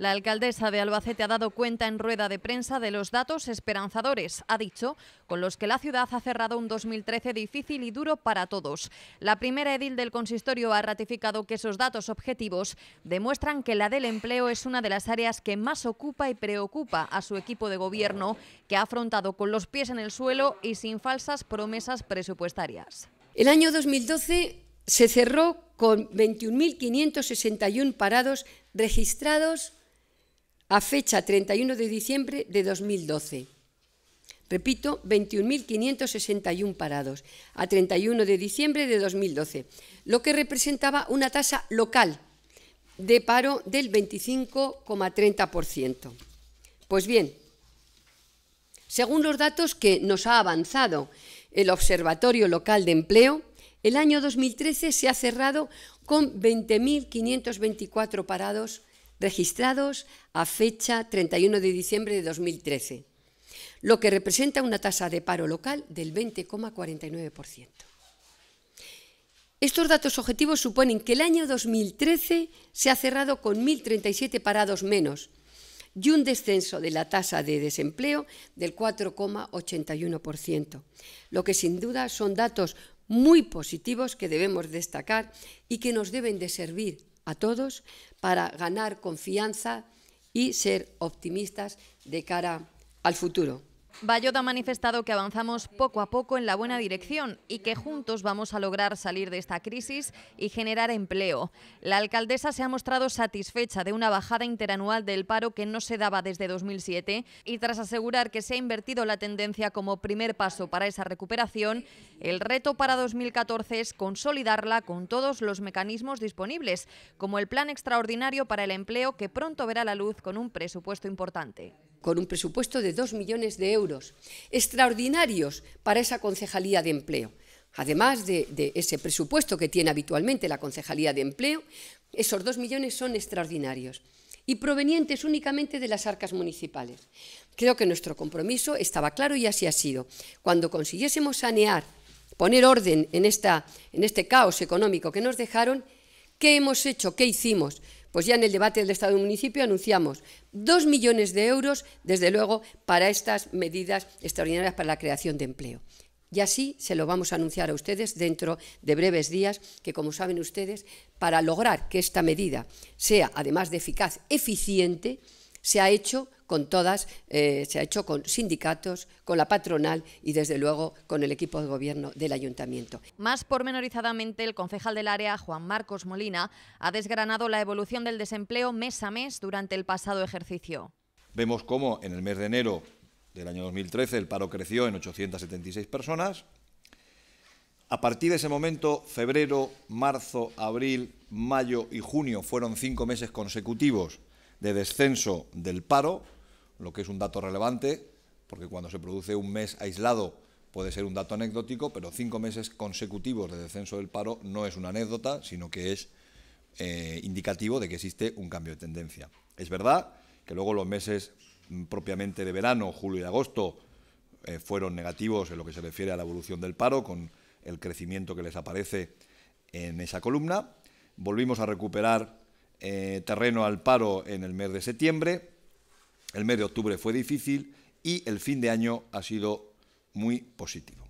La alcaldesa de Albacete ha dado cuenta en rueda de prensa de los datos esperanzadores, ha dicho, con los que la ciudad ha cerrado un 2013 difícil y duro para todos. La primera edil del consistorio ha ratificado que esos datos objetivos demuestran que la del empleo es una de las áreas que más ocupa y preocupa a su equipo de gobierno, que ha afrontado con los pies en el suelo y sin falsas promesas presupuestarias. El año 2012 se cerró con 21.561 parados registrados a fecha 31 de diciembre de 2012. Repito, 21.561 parados a 31 de diciembre de 2012, lo que representaba una tasa local de paro del 25,30%. Pues bien, según los datos que nos ha avanzado el Observatorio Local de Empleo, el año 2013 se ha cerrado con 20.524 parados registrados a fecha 31 de diciembre de 2013, lo que representa una tasa de paro local del 20,49%. Estos datos objetivos suponen que el año 2013 se ha cerrado con 1.037 parados menos y un descenso de la tasa de desempleo del 4,81%, lo que sin duda son datos muy positivos que debemos destacar y que nos deben de servir a todos para ganar confianza y ser optimistas de cara al futuro. Bayot ha manifestado que avanzamos poco a poco en la buena dirección y que juntos vamos a lograr salir de esta crisis y generar empleo. La alcaldesa se ha mostrado satisfecha de una bajada interanual del paro que no se daba desde 2007 y tras asegurar que se ha invertido la tendencia como primer paso para esa recuperación, el reto para 2014 es consolidarla con todos los mecanismos disponibles, como el plan extraordinario para el empleo que pronto verá la luz con un presupuesto importante con un presupuesto de dos millones de euros, extraordinarios para esa concejalía de empleo. Además de, ese presupuesto que tiene habitualmente la concejalía de empleo, esos dos millones son extraordinarios y provenientes únicamente de las arcas municipales. Creo que nuestro compromiso estaba claro y así ha sido. Cuando consiguiésemos sanear, poner orden en, esta, en este caos económico que nos dejaron, ¿qué hemos hecho? ¿Qué hicimos? pues ya en el debate del Estado del municipio anunciamos dos millones de euros, desde luego, para estas medidas extraordinarias para la creación de empleo. Y así se lo vamos a anunciar a ustedes dentro de breves días, que como saben ustedes, para lograr que esta medida sea, además de eficaz, eficiente, se ha hecho con todas, eh, se ha hecho con sindicatos, con la patronal y desde luego con el equipo de gobierno del ayuntamiento. Más pormenorizadamente, el concejal del área, Juan Marcos Molina, ha desgranado la evolución del desempleo mes a mes durante el pasado ejercicio. Vemos cómo en el mes de enero del año 2013 el paro creció en 876 personas. A partir de ese momento, febrero, marzo, abril, mayo y junio fueron cinco meses consecutivos de descenso del paro, lo que es un dato relevante, porque cuando se produce un mes aislado puede ser un dato anecdótico, pero cinco meses consecutivos de descenso del paro no es una anécdota, sino que es eh, indicativo de que existe un cambio de tendencia. Es verdad que luego los meses mm, propiamente de verano, julio y agosto, eh, fueron negativos en lo que se refiere a la evolución del paro, con el crecimiento que les aparece en esa columna. Volvimos a recuperar eh, terreno al paro en el mes de septiembre, el mes de octubre fue difícil y el fin de año ha sido muy positivo.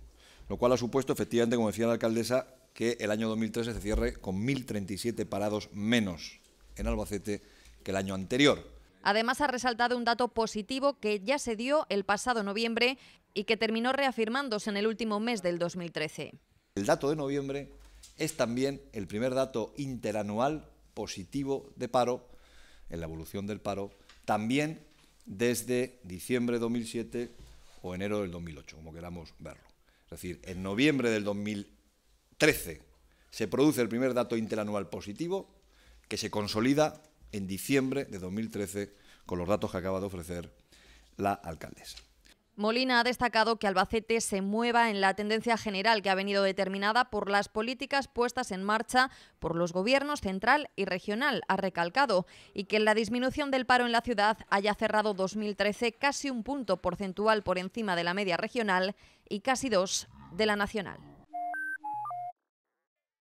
Lo cual ha supuesto, efectivamente, como decía la alcaldesa, que el año 2013 se cierre con 1.037 parados menos en Albacete que el año anterior. Además, ha resaltado un dato positivo que ya se dio el pasado noviembre y que terminó reafirmándose en el último mes del 2013. El dato de noviembre es también el primer dato interanual positivo de paro, en la evolución del paro, también desde diciembre de 2007 o enero del 2008, como queramos verlo. Es decir, en noviembre del 2013 se produce el primer dato interanual positivo que se consolida en diciembre de 2013 con los datos que acaba de ofrecer la alcaldesa. Molina ha destacado que Albacete se mueva en la tendencia general que ha venido determinada por las políticas puestas en marcha por los gobiernos central y regional, ha recalcado, y que la disminución del paro en la ciudad haya cerrado 2013 casi un punto porcentual por encima de la media regional y casi dos de la nacional.